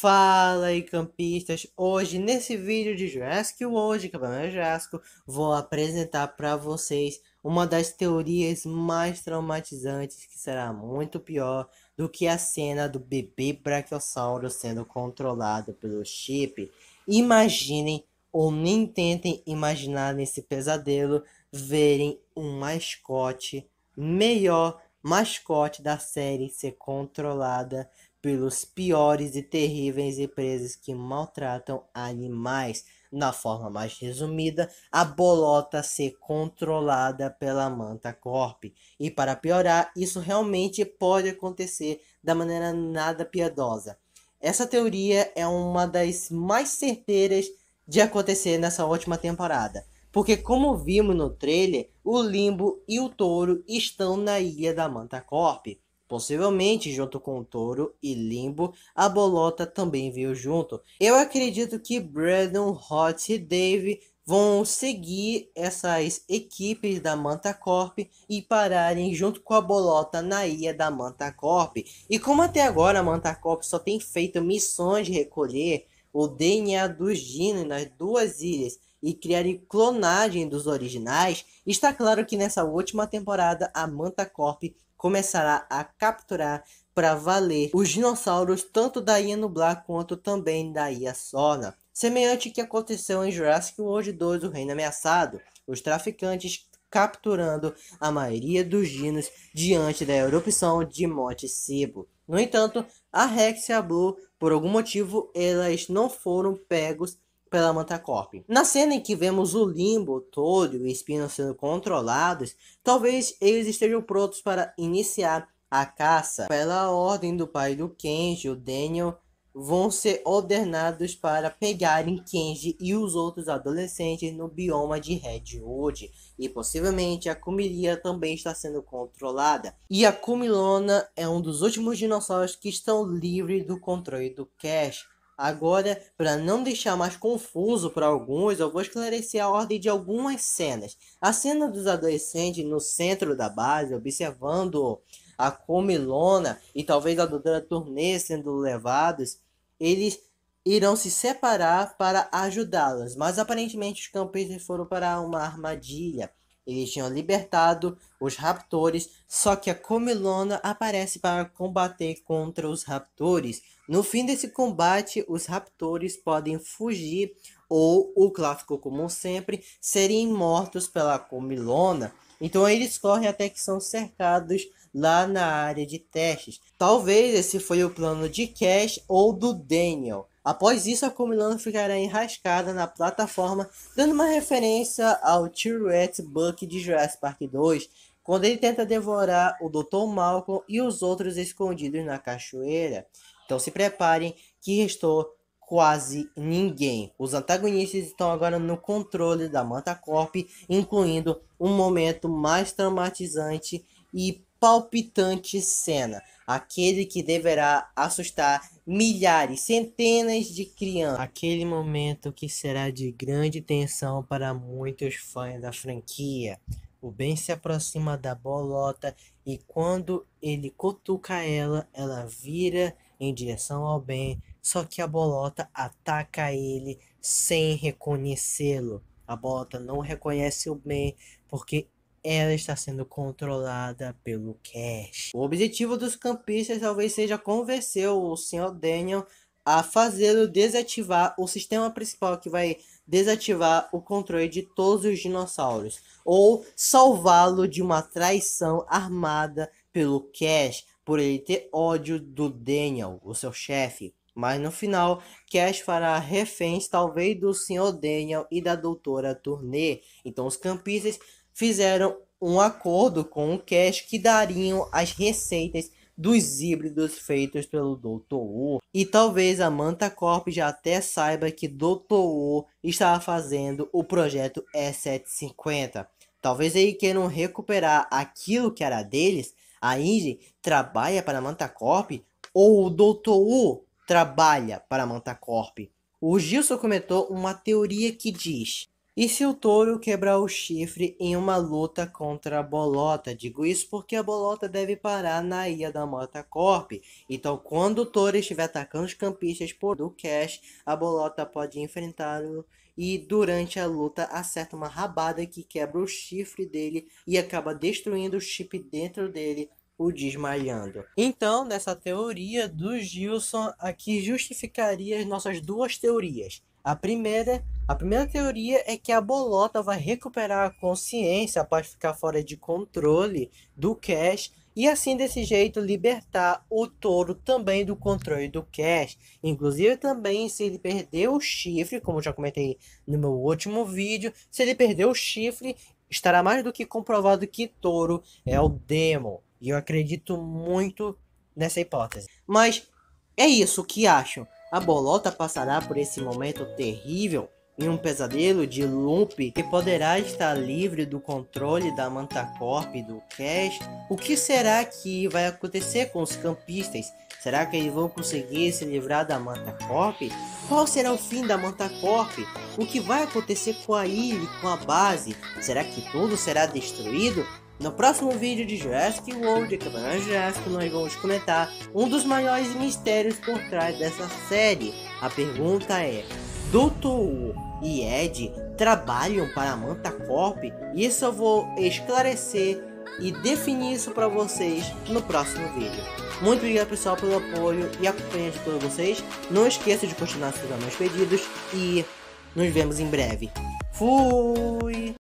Fala aí campistas, hoje nesse vídeo de Jurassic World, Campeonato Jurassic, vou apresentar para vocês uma das teorias mais traumatizantes que será muito pior do que a cena do bebê Brachiosauro sendo controlado pelo chip. Imaginem ou nem tentem imaginar nesse pesadelo verem um mascote melhor mascote da série ser controlada pelos piores e terríveis empresas que maltratam animais. Na forma mais resumida, a bolota ser controlada pela Manta Corp. E para piorar, isso realmente pode acontecer da maneira nada piedosa. Essa teoria é uma das mais certeiras de acontecer nessa última temporada. Porque, como vimos no trailer, o Limbo e o Touro estão na ilha da Manta Corp. Possivelmente, junto com Touro e Limbo, a Bolota também veio junto. Eu acredito que Brandon, Hot e Dave vão seguir essas equipes da Manta Corp e pararem junto com a Bolota na ilha da Manta Corp. E como até agora a Manta Corp só tem feito missões de recolher o DNA dos Dino nas duas ilhas e criar clonagem dos originais, está claro que nessa última temporada a Manta Corp começará a capturar para valer os dinossauros tanto da Ilha Nublar quanto também da Ia Sona, Semelhante que aconteceu em Jurassic World 2, o Reino Ameaçado, os traficantes capturando a maioria dos dinos diante da erupção de Monte Sibo. No entanto, a Rex e a Blue, por algum motivo, elas não foram pegos pela Mantacorp. Na cena em que vemos o Limbo, Todo e o Espino sendo controlados, talvez eles estejam prontos para iniciar a caça. Pela ordem do pai do Kenji, o Daniel vão ser ordenados para pegarem Kenji e os outros adolescentes no bioma de Redwood e possivelmente a Kumiria também está sendo controlada. E a Kumilona é um dos últimos dinossauros que estão livres do controle do Cash, Agora, para não deixar mais confuso para alguns, eu vou esclarecer a ordem de algumas cenas. A cena dos adolescentes no centro da base, observando a comilona e talvez a doutora Turnê sendo levados, eles irão se separar para ajudá-las, mas aparentemente os campistas foram para uma armadilha eles tinham libertado os raptores, só que a Comilona aparece para combater contra os raptores. No fim desse combate, os raptores podem fugir ou o clássico como sempre, serem mortos pela Comilona. Então eles correm até que são cercados lá na área de testes. Talvez esse foi o plano de Cash ou do Daniel. Após isso, a Comilona ficará enrascada na plataforma, dando uma referência ao T-Rex Buck de Jurassic Park 2, quando ele tenta devorar o Dr. Malcolm e os outros escondidos na cachoeira. Então se preparem que restou quase ninguém. Os antagonistas estão agora no controle da Manta Corp, incluindo um momento mais traumatizante e palpitante cena, aquele que deverá assustar milhares, centenas de crianças. Aquele momento que será de grande tensão para muitos fãs da franquia. O Ben se aproxima da bolota e quando ele cutuca ela, ela vira em direção ao Ben, só que a bolota ataca ele sem reconhecê-lo. A bolota não reconhece o Ben porque ela está sendo controlada pelo Cash. O objetivo dos campistas talvez seja convencer o Sr. Daniel a fazê-lo desativar o sistema principal que vai desativar o controle de todos os dinossauros ou salvá-lo de uma traição armada pelo Cash por ele ter ódio do Daniel, o seu chefe. Mas no final, Cash fará reféns talvez do Sr. Daniel e da Doutora Tournée. Então os campistas fizeram um acordo com o Cash que dariam as receitas dos híbridos feitos pelo Dr. Wu. E talvez a Manta Corp já até saiba que Dr. Wu estava fazendo o projeto E750. Talvez eles queiram recuperar aquilo que era deles. A Indy trabalha para a Manta Corp ou o Dr. Wu trabalha para a Manta Corp. O Gilson comentou uma teoria que diz e se o touro quebrar o chifre em uma luta contra a bolota? Digo isso porque a bolota deve parar na ilha da Mota Corp. Então, quando o touro estiver atacando os campistas por do cash, a bolota pode enfrentá-lo e durante a luta acerta uma rabada que quebra o chifre dele e acaba destruindo o chip dentro dele o desmaiando. Então, nessa teoria do Gilson, aqui justificaria as nossas duas teorias. A primeira, a primeira teoria é que a bolota vai recuperar a consciência após ficar fora de controle do Cash e assim desse jeito libertar o touro também do controle do Cash. Inclusive também se ele perder o chifre, como já comentei no meu último vídeo, se ele perder o chifre, estará mais do que comprovado que touro é o demo. E eu acredito muito nessa hipótese. Mas é isso que acho. A bolota passará por esse momento terrível em um pesadelo de Lumpy que poderá estar livre do controle da Mantacorp e do Cash. O que será que vai acontecer com os campistas? Será que eles vão conseguir se livrar da Mantacorp? Qual será o fim da Mantacorp? O que vai acontecer com a ilha, com a base? Será que tudo será destruído? No próximo vídeo de Jurassic World, Campeonato Jurassic, nós vamos comentar um dos maiores mistérios por trás dessa série. A pergunta é, Wu e Ed trabalham para a Manta Corp? Isso eu vou esclarecer e definir isso para vocês no próximo vídeo. Muito obrigado pessoal pelo apoio e acompanha de todos vocês. Não esqueça de continuar aceitando meus pedidos e nos vemos em breve. Fui!